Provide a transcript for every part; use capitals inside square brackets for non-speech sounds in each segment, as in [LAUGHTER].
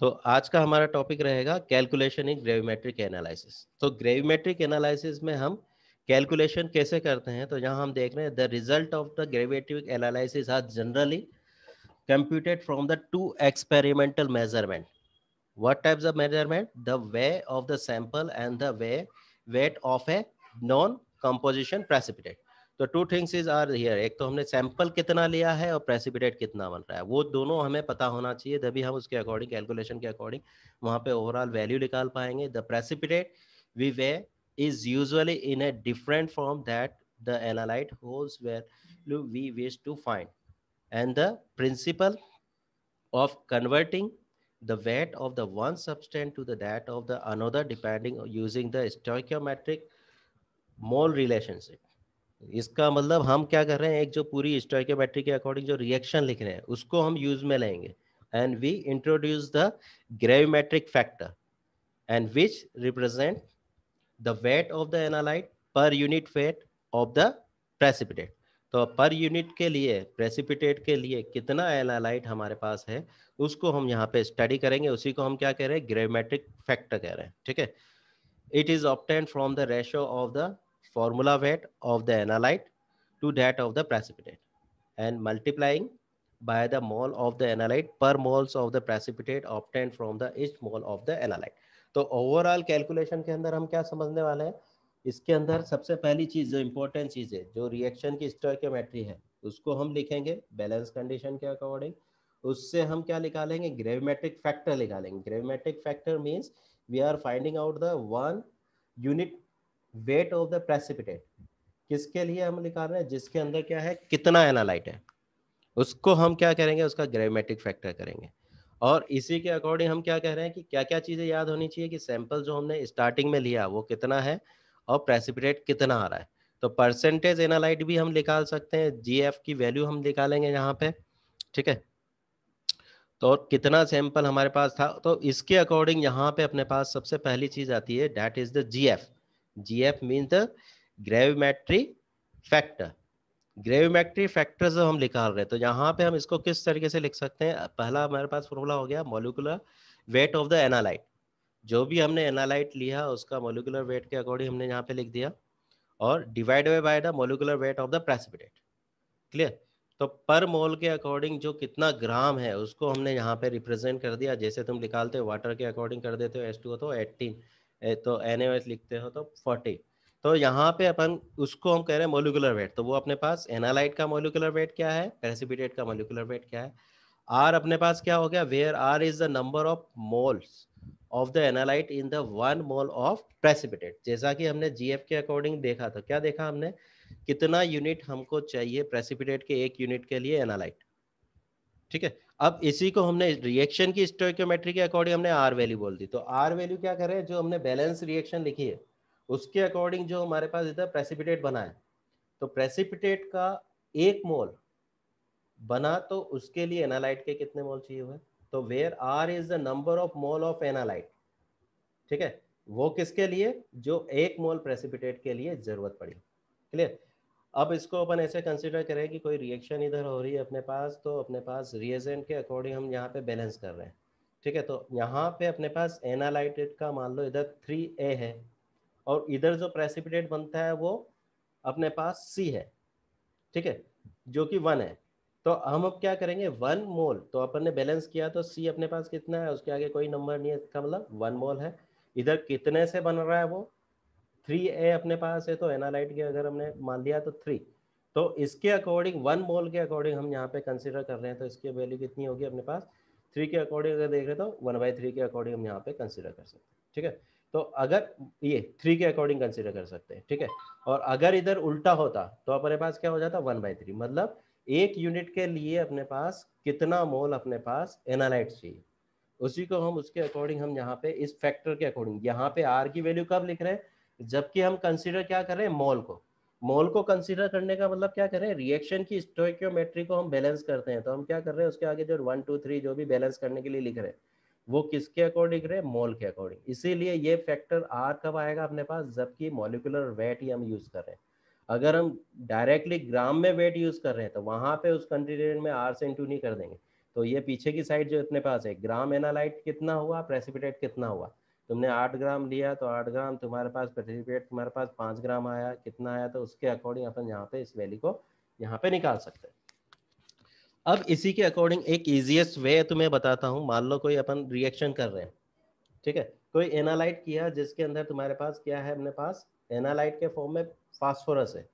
तो आज का हमारा टॉपिक रहेगा कैलकुलेशन इन ग्रेविमेट्रिक एनालिसिस तो ग्रेविमेट्रिक एनालिसिस में हम कैलकुलेशन कैसे करते हैं तो यहाँ हम देख रहे हैं the result of the gravimetric analysis are generally computed from the two experimental measurement what types of measurement the weigh of the sample and the weigh weight of a known composition precipitate तो two things is are here एक तो हमने sample कितना लिया है और precipitate कितना बन रहा है वो दोनों हमें पता होना चाहिए तभी हम उसके अकॉर्डिंग कैलकुलेशन के अकॉर्डिंग वहाँ पे ओवरऑल वैल्यू निकाल पाएंगे the precipitate we weigh is usually in a different form that the analyte holes value we wish to find and the principle of converting the weight of the one substance to the that of the another depending using the stoichiometric mole relationship इसका मतलब हम क्या कर रहे हैं एक जो पूरी स्टोइकोमेट्री के अकॉर्डिंग जो रिएक्शन लिख रहे हैं उसको हम यूज में लाएंगे and we introduce the gravimetric factor and which represent the weight of the analyte per unit weight of the precipitate तो पर यूनिट के लिए प्रेसिपिटेट के लिए कितना एनालाइट हमारे पास है उसको हम यहाँ पे स्टडी करेंगे उसी को हम क्या कह रहे हैं ग्रेविमेट्रिक फैक्टर कह रहे हैं ठीक है it is obtain from the ratio of the formula weight of the analyte to that of the precipitate and multiplying by the mole of the analyte per moles of the precipitate obtained from the each mole of the analyte तो overall calculation के अंदर हम क्या समझने वाले हैं इसके अंदर सबसे पहली चीज जो इम्पोर्टेंट चीज है जो रिएक्शन की स्टोइकियोमेट्री है उसको हम लिखेंगे बैलेंस कंडीशन के अकॉर्डिंग उससे हम क्या निकालेंगे ग्रेविमेट्रिक फैक्टर निकालेंगे gravimetric factor means we are finding out the one unit weight of the precipitate किसके लिए हम निकाल रहे हैं जिसके अंदर क्या है कितना एनालाइट है उसको हम क्या करेंगे उसका ग्रेमेटिक फैक्टर करेंगे और इसी के अकॉर्डिंग हम क्या कह रहे हैं कि क्या क्या चीज़ें याद होनी चाहिए कि सैंपल जो हमने स्टार्टिंग में लिया वो कितना है और प्रेसिपिटेट कितना आ रहा है तो परसेंटेज एनालाइट भी हम निकाल सकते हैं जीएफ की वैल्यू हम निकालेंगे यहाँ पे ठीक है तो कितना सैंपल हमारे पास था तो इसके अकॉर्डिंग यहाँ पे अपने पास सबसे पहली चीज आती है that is the GF GF mean the gravimetry factor gravimetry factor जो हम निकाल रहे हैं तो यहाँ पे हम इसको किस तरीके से लिख सकते हैं पहला हमारे पास फॉर्मूला हो गया molecular weight of the analyte जो भी हमने एनालाइट लिया उसका मोलिकुलर वेट के अकॉर्डिंग हमने यहाँ पे लिख दिया और divide by the molecular weight of the precipitate clear तो पर मोल के अकॉर्डिंग जो कितना ग्राम है उसको हमने यहाँ पे रिप्रेजेंट कर दिया जैसे तुम निकालते हो वाटर के अकॉर्डिंग कर देते हो एस टू तो एटीन तो एन लिखते हो तो फोर्टी तो यहाँ पे अपन उसको हम कह रहे हैं मोलिकुलर वेट तो वो अपने पास एनालाइट का मोलिकुलर वेट क्या है प्रेसिपिटेट का मोलिकुलर वेट क्या है आर अपने पास क्या हो गया where are is the number of moles of the analyte in the one mole of precipitate जैसा कि हमने जी के अकॉर्डिंग देखा था क्या देखा हमने कितना यूनिट हमको चाहिए प्रेसिपिटेट के एक यूनिट के लिए एनालाइट ठीक है अब इसी को हमने रिएक्शन की स्टोइकियोमेट्री के अकॉर्डिंग हमने आर वैल्यू बोल दी तो आर वैल्यू क्या करे जो हमने बैलेंस रिएक्शन लिखी है उसके अकॉर्डिंग जो हमारे पास इधर प्रेसिपिटेट बना है तो प्रेसिपिटेट का एक मोल बना तो उसके लिए एनालाइट के कितने मोल चाहिए हुए तो where are is the number of mole of analyte ठीक है वो किसके लिए जो एक मोल प्रेसिपिटेट के लिए जरूरत पड़ी क्लियर अब इसको अपन ऐसे कंसिडर करें कि कोई रिएक्शन इधर हो रही है अपने पास तो अपने पास रिएजेंट के अकॉर्डिंग हम यहाँ पे बैलेंस कर रहे हैं ठीक है तो यहाँ पे अपने पास एनालाइटेड का मान लो इधर थ्री ए है और इधर जो प्रेसिपिटेट बनता है वो अपने पास सी है ठीक है जो कि वन है तो हम अब क्या करेंगे वन मोल तो अपन ने बैलेंस किया तो सी अपने पास कितना है उसके आगे कोई नंबर नहीं है इसका मतलब वन मोल है इधर कितने से बन रहा है वो थ्री ए अपने पास है तो एनालाइट के अगर हमने मान लिया तो थ्री तो इसके अकॉर्डिंग वन मोल के अकॉर्डिंग हम यहाँ पे कंसिडर कर रहे हैं तो इसकी वैल्यू कितनी होगी अपने पास थ्री के अकॉर्डिंग अगर देख रहे तो वन बाई थ्री के अकॉर्डिंग हम यहाँ पे कंसिडर कर सकते हैं ठीक है तो अगर ये थ्री के अकॉर्डिंग कंसिडर कर सकते हैं ठीक है और अगर इधर उल्टा होता तो अपने पास क्या हो जाता वन बाई थ्री मतलब एक यूनिट के लिए अपने पास कितना मोल अपने पास एनालाइट चाहिए उसी को हम उसके अकॉर्डिंग हम यहाँ पे इस फैक्टर के अकॉर्डिंग यहाँ पे आर की वैल्यू कब लिख रहे हैं जबकि हम कंसिडर क्या कर रहे हैं मॉल को मॉल को कंसिडर करने का मतलब क्या करें रिएक्शन की स्टोक्योमेट्री को हम बैलेंस करते हैं तो हम क्या कर रहे हैं उसके आगे जो वन टू थ्री जो भी बैलेंस करने के लिए लिख रहे हैं वो किसके अकॉर्डिंग रहे मॉल के अकॉर्डिंग इसीलिए ये फैक्टर आर कब आएगा अपने पास जबकि मोलिकुलर वेट ही हम यूज कर रहे हैं अगर हम डायरेक्टली ग्राम में वेट यूज कर रहे हैं तो वहां पे उस कंटीडेंट में आर से इंटू नहीं कर देंगे तो ये पीछे की साइड जो अपने पास है ग्राम एनालाइट कितना हुआ प्रेसिपिटेट कितना हुआ तुमने आठ ग्राम लिया तो आठ ग्राम तुम्हारे पास पेट तुम्हारे पास पांच ग्राम आया कितना आया तो उसके अकॉर्डिंग अपन यहाँ पे इस वैल्यू को यहाँ पे निकाल सकते हैं अब इसी के अकॉर्डिंग एक ईजिएस्ट वे तुम्हें बताता हूँ मान लो कोई अपन रिएक्शन कर रहे हैं ठीक है कोई एनालाइट किया जिसके अंदर तुम्हारे पास क्या है अपने पास एनालाइट के फॉर्म में फास्फोरस है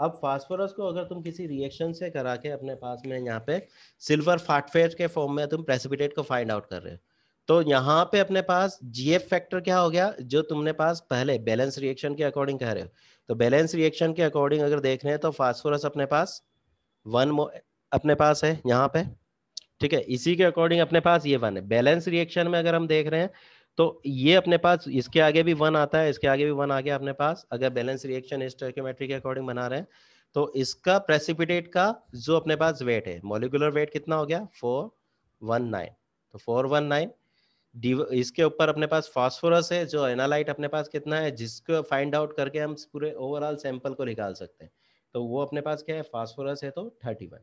अब फास्फोरस को अगर तुम किसी रिएक्शन से करा के अपने पास में यहाँ पे सिल्वर फाटफेट के फॉर्म में तुम प्रेसिपिटेट को फाइंड आउट कर रहे हो तो यहाँ पे अपने पास जीएफ फैक्टर क्या हो गया जो तुमने पास पहले बैलेंस रिएक्शन के अकॉर्डिंग कह रहे हो तो बैलेंस रिएक्शन के अकॉर्डिंग अगर देख रहे हैं तो फास्फोरस अपने पास वन अपने पास है यहाँ पे ठीक है इसी के अकॉर्डिंग अपने पास ये वन है बैलेंस रिएक्शन में अगर हम देख रहे हैं तो ये अपने पास इसके आगे भी वन आता है इसके आगे भी वन आ गया अपने पास अगर बैलेंस रिएक्शन स्टोइकियोमेट्री के अकॉर्डिंग बना रहे हैं तो इसका प्रेसिपिटेट का जो अपने पास वेट है मोलिकुलर वेट कितना हो गया फोर वन नाइन तो फोर वन नाइन इसके ऊपर अपने पास फास्फोरस है जो एनालाइट अपने पास कितना है जिसको फाइंड आउट करके हम पूरे ओवरऑल सैंपल को निकाल सकते हैं तो वो अपने पास क्या है फास्फोरस है तो थर्टी वन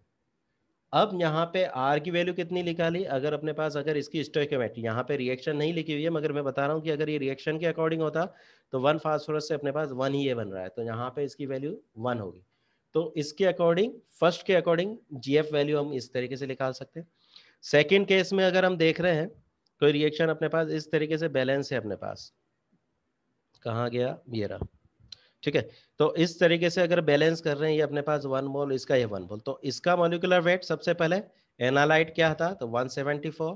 अब यहाँ पे आर की वैल्यू कितनी निकाली अगर अपने पास अगर इसकी स्टोकोमेट्री यहाँ पे रिएक्शन नहीं लिखी हुई है मगर मैं बता रहा हूँ कि अगर ये रिएक्शन के अकॉर्डिंग होता तो वन फास्फोरस से अपने पास वन ही ये बन रहा है तो यहाँ पे इसकी वैल्यू वन होगी तो इसके अकॉर्डिंग फर्स्ट के अकॉर्डिंग जी वैल्यू हम इस तरीके से निकाल सकते हैं सेकेंड केस में अगर हम देख रहे हैं कोई रिएक्शन अपने पास इस तरीके से बैलेंस है अपने पास कहा गया ये रहा ठीक है तो इस तरीके से अगर बैलेंस कर रहे हैं ये अपने पास वन मोल इसका ये वन मोल तो इसका मोलिकुलर वेट सबसे पहले एनालाइट क्या था तो 174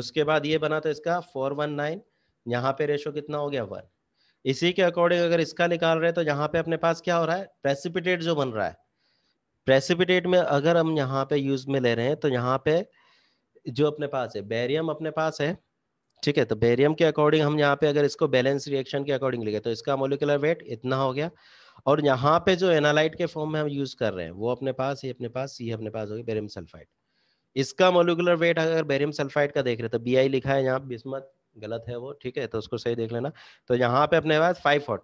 उसके बाद ये बना तो इसका 419 यहाँ पे रेशो कितना हो गया वन इसी के अकॉर्डिंग अगर इसका निकाल रहे हैं तो यहाँ पे अपने पास क्या हो रहा है प्रेसिपिटेट जो बन रहा है प्रेसिपिटेट में अगर हम यहाँ पे यूज में ले रहे हैं तो यहाँ पे जो अपने पास है बैरियम अपने पास है ठीक है तो बेरियम के अकॉर्डिंग हम यहाँ पे अगर इसको बैलेंस रिएक्शन के अकॉर्डिंग लिखे तो इसका मोलिकुलर वेट इतना हो गया और यहाँ पे जो एनालाइट के फॉर्म में हम यूज कर रहे हैं वो अपने पास ही अपने पास ये अपने पास होगी बेरियम सल्फाइड इसका मोलिकुलर वेट अगर बेरियम सल्फाइड का देख रहे तो बी लिखा है यहाँ बिस्मत गलत है वो ठीक है तो उसको सही देख लेना तो यहाँ पे अपने पास फाइव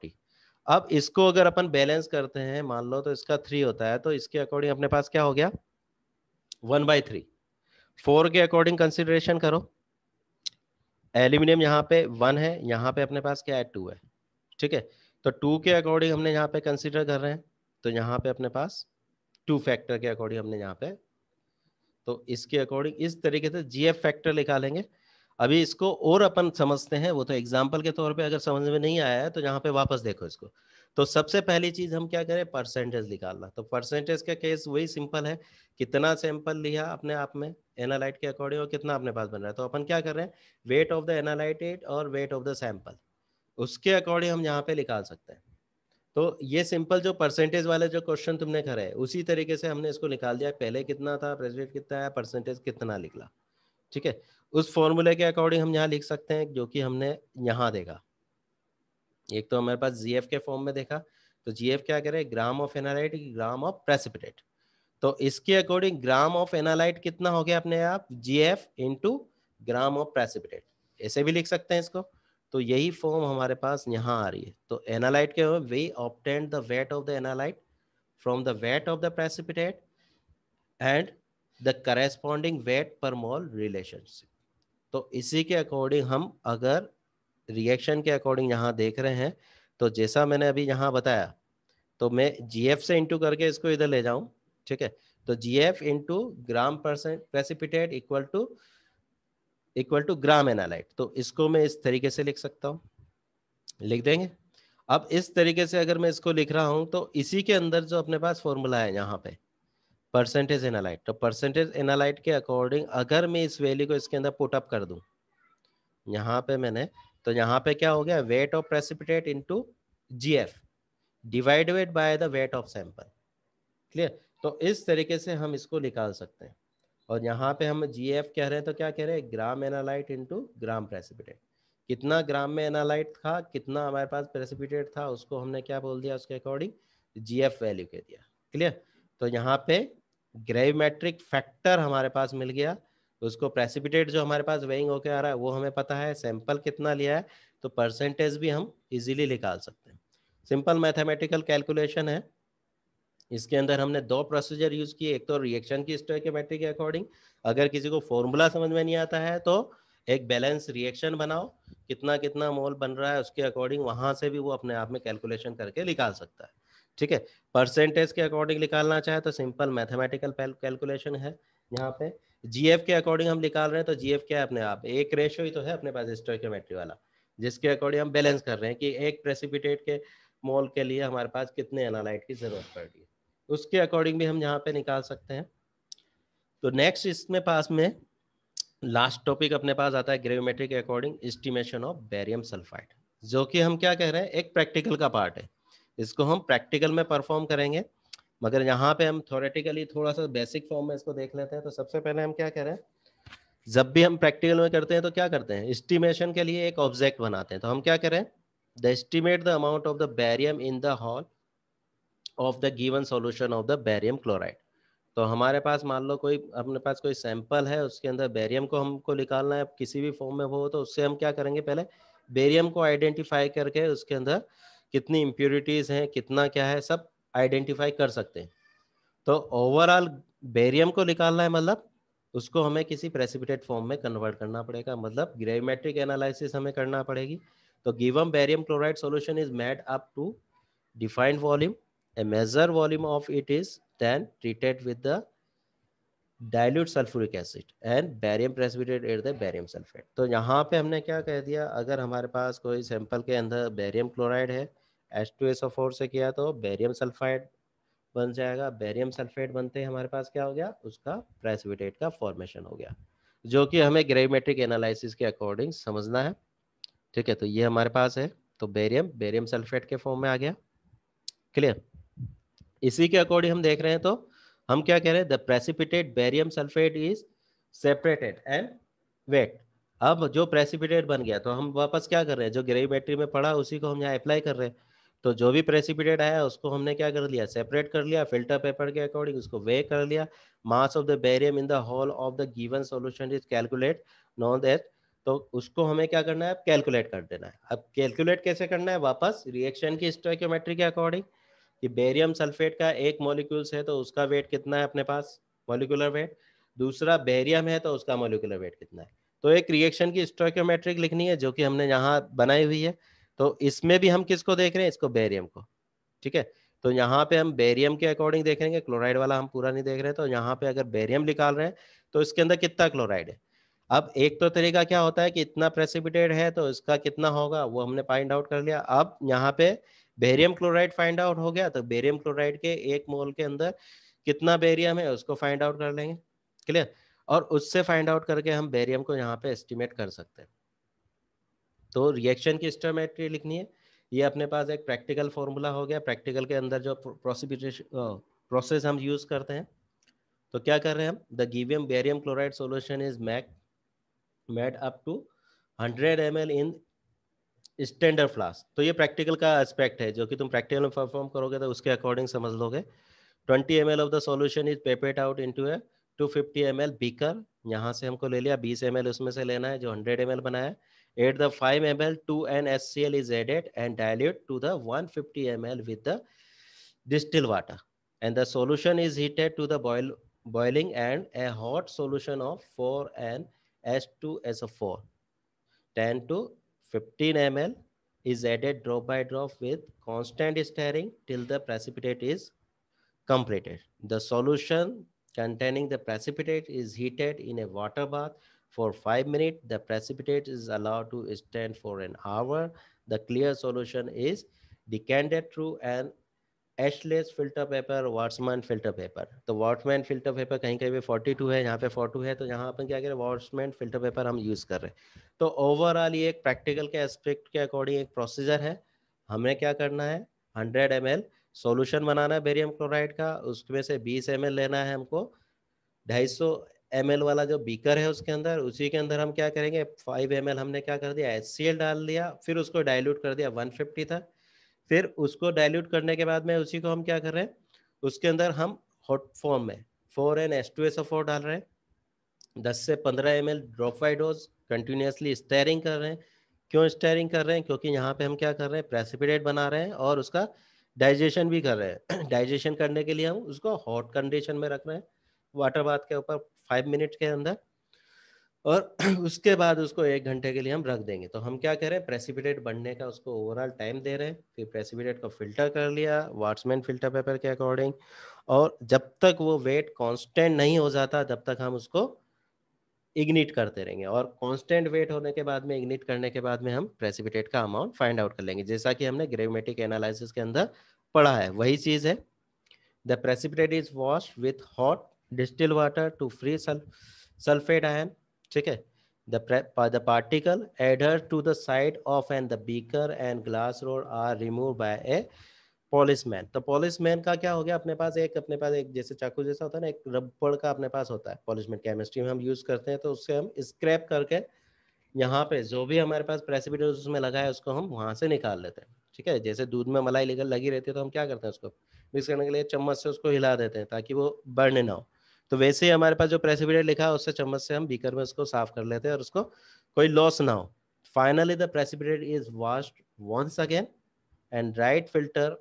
अब इसको अगर अपन बैलेंस करते हैं मान लो तो इसका थ्री होता है तो इसके अकॉर्डिंग अपने पास क्या हो गया वन बाई थ्री फोर के अकॉर्डिंग कंसिडरेशन करो एल्यूमिनियम यहाँ पे वन है यहाँ पे अपने पास क्या है टू है ठीक है तो टू के अकॉर्डिंग हमने यहाँ पे कंसिडर कर रहे हैं तो यहाँ पे अपने पास टू फैक्टर के अकॉर्डिंग हमने यहाँ पे तो इसके अकॉर्डिंग इस तरीके से जी एफ फैक्टर लेंगे अभी इसको और अपन समझते हैं वो तो एग्जाम्पल के तौर पे अगर समझ में नहीं आया है तो यहाँ पे वापस देखो इसको तो सबसे पहली चीज हम क्या करें परसेंटेज निकालना तो परसेंटेज का केस वही सिंपल है कितना सैंपल लिया अपने आप में एनालाइट के अकॉर्डिंग और कितना अपने पास बन रहा है तो अपन क्या कर रहे हैं वेट ऑफ द एनालाइटेड और वेट ऑफ द सैंपल उसके अकॉर्डिंग हम यहाँ पे निकाल सकते हैं तो ये सिंपल जो परसेंटेज वाले जो क्वेश्चन तुमने करे उसी तरीके से हमने इसको निकाल दिया पहले कितना था प्रेजिडेंट कितना है परसेंटेज कितना निकला ठीक है उस फॉर्मूले के अकॉर्डिंग हम यहाँ लिख सकते हैं जो कि हमने यहाँ देगा एक तो हमारे पास जीएफ के फॉर्म में देखा तो जीएफ क्या करे gram of analyte gram of precipitate तो इसके अकॉर्डिंग ग्राम ऑफ एनालाइट कितना हो गया अपने आप GF into gram of precipitate ऐसे भी लिख सकते हैं इसको तो यही फॉर्म हमारे पास यहाँ आ रही है तो एनालाइट के we obtained the weight of the analyte from the weight of the precipitate and the corresponding weight per mole relationship तो इसी के अकॉर्डिंग हम अगर रिएक्शन के अकॉर्डिंग यहाँ देख रहे हैं तो जैसा मैंने अभी यहाँ बताया तो मैं जी से इंटू करके इसको इधर ले जाऊँ ठीक है तो G F into gram percent precipitate equal to equal to gram analyte तो इसको मैं इस तरीके से लिख सकता हूँ लिख देंगे अब इस तरीके से अगर मैं इसको लिख रहा हूँ तो इसी के अंदर जो अपने पास फॉर्मूला है यहाँ पे परसेंटेज एनालाइट तो परसेंटेज एनालाइट के अकॉर्डिंग अगर मैं इस वैल्यू को इसके अंदर पुटअप कर दूँ यहाँ पे मैंने तो यहाँ पे क्या हो गया weight of precipitate G F divided by the weight of sample clear तो इस तरीके से हम इसको निकाल सकते हैं और यहाँ पे हम जी एफ कह रहे हैं तो क्या कह रहे हैं gram analyte into gram precipitate कितना ग्राम में एनालाइट था कितना हमारे पास प्रेसिपिटेट था उसको हमने क्या बोल दिया उसके अकॉर्डिंग जी एफ वैल्यू कह दिया क्लियर तो यहाँ पे ग्रेविमेट्रिक फैक्टर हमारे पास मिल गया उसको प्रेसिपिटेट जो हमारे पास वेइंग होके आ रहा है वो हमें पता है सैंपल कितना लिया है तो परसेंटेज भी हम इजीली निकाल सकते हैं सिंपल मैथमेटिकल कैलकुलेशन है इसके अंदर हमने दो प्रोसीजर यूज किए एक तो रिएक्शन की स्टोइकोमेट्री के अकॉर्डिंग अगर किसी को फॉर्मूला समझ में नहीं आता है तो एक बैलेंस रिएक्शन बनाओ कितना कितना मोल बन रहा है उसके अकॉर्डिंग वहां से भी वो अपने आप में कैलकुलेशन करके निकाल सकता है ठीक है परसेंटेज के अकॉर्डिंग निकालना चाहे तो सिंपल मैथमेटिकल कैलकुलेशन है यहाँ पे जीएफ के अकॉर्डिंग हम निकाल रहे हैं तो जीएफ क्या है अपने आप एक रेशो ही तो है अपने पास स्टोइकोमेट्री वाला जिसके अकॉर्डिंग हम बैलेंस कर रहे हैं कि एक प्रेसिपिटेट के मोल के लिए हमारे पास कितने एनालाइट की जरूरत पड़ रही है उसके अकॉर्डिंग भी हम यहाँ पे निकाल सकते हैं तो नेक्स्ट इसमें पास में लास्ट टॉपिक अपने पास आता है ग्रेविमेट्री के according estimation of barium sulphide जो कि हम क्या कह रहे हैं एक प्रैक्टिकल का पार्ट है इसको हम प्रैक्टिकल में परफॉर्म करेंगे मगर यहाँ पे हम थोरेटिकली थोड़ा सा बेसिक फॉर्म में इसको देख लेते हैं तो सबसे पहले हम क्या करें जब भी हम प्रैक्टिकल में करते हैं तो क्या करते हैं एस्टिमेशन के लिए एक ऑब्जेक्ट बनाते हैं तो हम क्या करें the estimate the amount of the barium in the whole of the given solution of the barium chloride तो हमारे पास मान लो कोई अपने पास कोई सैंपल है उसके अंदर बैरियम को हमको निकालना है किसी भी फॉर्म में हो तो उससे हम क्या करेंगे पहले बेरियम को आइडेंटिफाई करके उसके अंदर कितनी इम्प्योरिटीज़ हैं कितना क्या है सब आइडेंटिफाई कर सकते हैं तो ओवरऑल बेरियम को निकालना है मतलब उसको हमें किसी प्रेसिपिटेट फॉर्म में कन्वर्ट करना पड़ेगा मतलब ग्रेविमेट्रिक एनालिसिस हमें करना पड़ेगी तो given barium chloride solution is made up to defined volume a measure volume of it is then treated with the dilute sulphuric acid and barium precipitate at the barium sulphate तो यहाँ पे हमने क्या कह दिया अगर हमारे पास कोई सैंपल के अंदर बैरियम क्लोराइड है एच टू एस फोर से किया तो बेरियम सल्फाइड बन जाएगा बेरियम सल्फेट बनते ही हमारे पास क्या हो गया उसका प्रेसिपिटेट का फॉर्मेशन हो गया जो कि हमें ग्रेविमेट्रिक एनालिसिस के अकॉर्डिंग समझना है ठीक है तो ये हमारे पास है तो बेरियम बेरियम सल्फेट के फॉर्म में आ गया क्लियर इसी के अकॉर्डिंग हम देख रहे हैं तो हम क्या कह रहे हैं the precipitate barium sulphate is separated and weight अब जो प्रेसिपिटेट बन गया तो हम वापस क्या कर रहे हैं जो ग्रेविमेट्री में पड़ा उसी को हम यहाँ अप्लाई कर रहे हैं तो जो भी प्रेसिपिटेट आया उसको हमने क्या कर लिया सेपरेट कर लिया फिल्टर पेपर के अकॉर्डिंग उसको वे कर लिया mass of the barium in the whole of the given solution is calculate know that तो उसको हमें क्या करना है अब कैलकुलेट कर देना है अब कैलकुलेट कैसे करना है वापस रिएक्शन की स्टोक्योमेट्री के अकॉर्डिंग कि बेरियम सल्फेट का एक मॉलिक्यूल्स है तो उसका वेट कितना है अपने पास मोलिकुलर वेट दूसरा बेरियम है तो उसका मोलिकुलर वेट कितना है तो एक रिएक्शन की स्टोक्योमेट्रिक लिखनी है जो कि हमने यहाँ बनाई हुई है तो इसमें भी हम किसको देख रहे हैं इसको बेरियम को ठीक है तो यहाँ पे हम बेरियम के अकॉर्डिंग देखेंगे क्लोराइड वाला हम पूरा नहीं देख रहे तो यहाँ पे अगर बेरियम निकाल रहे हैं तो इसके अंदर कितना क्लोराइड है अब एक तो तरीका क्या होता है कि इतना प्रेसिपिटेट है तो इसका कितना होगा वो हमने फाइंड आउट कर लिया अब यहाँ पे बेरियम क्लोराइड फाइंड आउट हो गया तो बेरियम क्लोराइड के एक मोल के अंदर कितना बेरियम है उसको फाइंड आउट कर लेंगे क्लियर और उससे फाइंड आउट करके हम बेरियम को यहाँ पे एस्टिमेट कर सकते हैं तो रिएक्शन की स्टोमेट्री लिखनी है ये अपने पास एक प्रैक्टिकल फॉर्मूला हो गया प्रैक्टिकल के अंदर जो प्रोसेस हम यूज करते हैं तो क्या कर रहे हैं हम the given barium chloride solution is make made up to hundred M in standard flask तो ये प्रैक्टिकल का एस्पेक्ट है जो कि तुम प्रैक्टिकल में परफॉर्म करोगे तो उसके अकॉर्डिंग समझ लोगे 20 M of the solution is pipetted out into a 250 M beaker यहाँ से हमको ले लिया 20 एम उसमें से लेना है जो 100 एम बनाया है Add the 5 ml to an SCL is added and dilute to the 150 ml with the distilled water. And the solution is heated to the boil, boiling and a hot solution of 4 and H2SO4. 10 to 15 ml is added drop by drop with constant stirring till the precipitate is completed. The solution containing the precipitate is heated in a water bath for five minutes. The precipitate is allowed to stand for an hour. The clear solution is decanted through an ashless filter paper Whatman filter paper तो Whatman filter paper कहीं कहीं पे 42 है यहाँ पे 42 है तो यहाँ अपन क्या करें वॉट्समैन फिल्टर पेपर हम यूज़ कर रहे हैं तो ओवरऑल ये एक प्रैक्टिकल के एस्पेक्ट के अकॉर्डिंग एक प्रोसीजर है हमें क्या करना है हंड्रेड एम एल सोल्यूशन बनाना है बेरियम क्लोराइड का उसमें से बीस एम लेना है हमको ढाई सौ एम वाला जो बीकर है उसके अंदर उसी के अंदर हम क्या करेंगे फाइव एम हमने क्या कर दिया एच डाल दिया फिर उसको डायल्यूट कर दिया वन था फिर उसको डायल्यूट करने के बाद में उसी को हम क्या कर रहे हैं उसके अंदर हम हॉट फॉर्म में four N S two S four डाल रहे हैं दस से पंद्रह M L drop by dose continuously stirring कर रहे हैं क्यों स्टेयरिंग कर रहे हैं क्योंकि यहाँ पे हम क्या कर रहे हैं प्रेसिपिटेट बना रहे हैं और उसका डाइजेशन भी कर रहे हैं डाइजेशन [CLEARS THROAT] करने के लिए हम उसको हॉट कंडीशन में रख रहे हैं वाटर बाथ के ऊपर फाइव मिनट के अंदर और [CLEARS THROAT] उसके बाद उसको एक घंटे के लिए हम रख देंगे तो हम क्या करें प्रेसिपिटेट बनने का उसको ओवरऑल टाइम दे रहे हैं फिर प्रेसिपिटेट को फिल्टर कर लिया वाट्समैन फिल्टर पेपर के अकॉर्डिंग और जब तक वो वेट कांस्टेंट नहीं हो जाता तब तक हम उसको इग्निट करते रहेंगे और कांस्टेंट वेट होने के बाद में इग्निट करने के बाद में हम प्रेसिपिटेट का अमाउंट फाइंड आउट कर लेंगे जैसा कि हमने ग्रेविमेटिक एनालिसिस के अंदर पढ़ा है वही चीज़ है the precipitate is wash with hot distil water to free sul sulfate ion ठीक है the the particle adhere to the side of and the beaker and glass rod are removed by a पॉलिसमैन तो पॉलिसमैन का क्या हो गया अपने पास एक अपने पास एक जैसे चाकू जैसा होता है ना एक रबड़ का अपने पास होता है पॉलिसमैन केमिस्ट्री में हम यूज करते हैं तो उससे हम स्क्रैप करके यहाँ पे जो भी हमारे पास प्रेसिपिटेट उसमें लगा है उसको हम वहाँ से निकाल लेते हैं ठीक है जैसे दूध में मलाई लेकर लगी रहती है तो हम क्या करते हैं उसको मिक्स करने के लिए चम्मच से उसको हिला देते हैं ताकि वो बर्न ना हो तो वैसे ही हमारे पास जो प्रेसिपिटेट लिखा है उससे चम्मच से हम बीकर में उसको साफ कर लेते हैं और उसको कोई लॉस ना हो finally the precipitate is washed once again and dried filter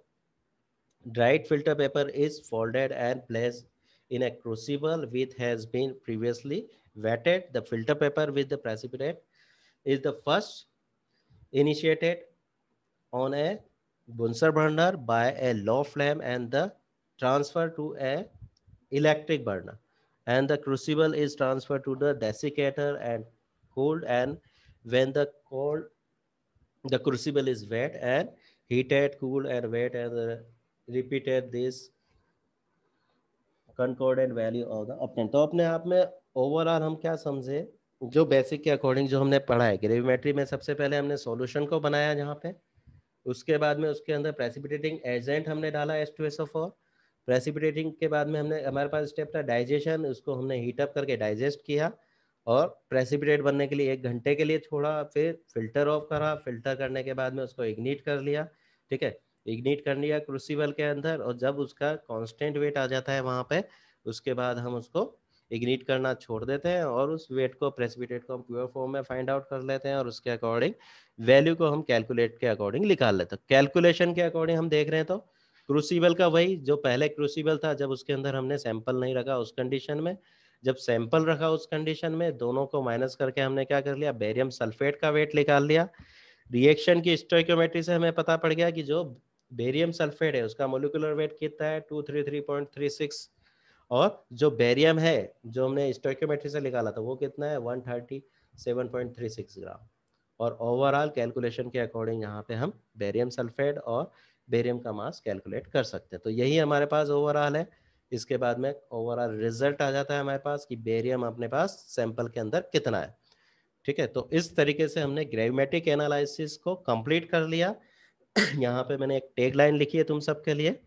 dried filter paper is folded and place in a crucible with has been previously weighted the filter paper with the precipitate is the first initiated on a Bunsen burner by a low flame and the transfer to a electric burner and the crucible is transferred to the desiccator and cooled and when the cold the crucible is wet and heated cooled and wet and uh, repeated this concordant value of the obtained to apne aap mein overall hum kya samjhe जो basic के according जो हमने पढ़ा है gravimetry में सबसे पहले हमने सॉल्यूशन को बनाया जहाँ पे उसके बाद में उसके अंदर प्रेसिपिटेटिंग एजेंट हमने डाला S two S O four precipitating के बाद में हमने हमारे पास स्टेप था डाइजेशन उसको हमने हीटअप करके डाइजेस्ट किया और प्रेसिपिटेट बनने के लिए एक घंटे के लिए छोड़ा फिर फिल्टर ऑफ करा फिल्टर करने के बाद में उसको इग्नीट कर लिया ठीक है इग्नीट कर लिया क्रूसीबल के अंदर और जब उसका कॉन्स्टेंट वेट आ जाता है वहाँ पे उसके बाद हम उसको इग्नीट करना छोड़ देते हैं और उस वेट को प्रेसिपिटेट को हम प्योर फॉर्म में फाइंड आउट कर लेते हैं और उसके अकॉर्डिंग वैल्यू को हम कैलकुलेट के अकॉर्डिंग निकाल लेते हैं कैलकुलेशन के अकॉर्डिंग हम देख रहे हैं तो क्रूसीबल का वही जो पहले क्रूसीबल था जब उसके अंदर हमने सैंपल नहीं रखा उस कंडीशन में जब सैंपल रखा उस कंडीशन में दोनों को माइनस करके हमने क्या कर लिया बेरियम सल्फेट का वेट निकाल लिया रिएक्शन की स्टोक्योमेट्री से हमें पता पड़ गया कि जो बेरियम सल्फेट है उसका मोलिकुलर वेट कितना है two three three point three six और जो बेरियम है जो हमने स्टोक्योमेट्री से निकाला था वो कितना है one thirty seven point three six gram और ओवरऑल कैलकुलेशन के अकॉर्डिंग यहाँ पे हम बेरियम सल्फेट और बेरियम का मास कैलकुलेट कर सकते हैं तो यही हमारे पास ओवरऑल है इसके बाद में ओवरऑल रिजल्ट आ जाता है हमारे पास कि बेरियम अपने पास सैंपल के अंदर कितना है ठीक है तो इस तरीके से हमने ग्रेविमेटिक एनालिसिस को कंप्लीट कर लिया यहाँ पे मैंने एक टेग लाइन लिखी है तुम सबके लिए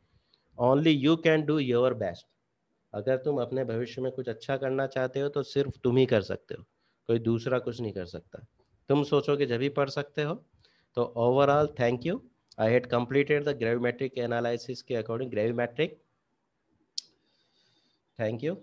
only you can do your best अगर तुम अपने भविष्य में कुछ अच्छा करना चाहते हो तो सिर्फ तुम ही कर सकते हो कोई दूसरा कुछ नहीं कर सकता तुम सोचो कि जब ही पढ़ सकते हो तो overall thank you I had completed the gravimetric analysis according gravimetric. Thank you.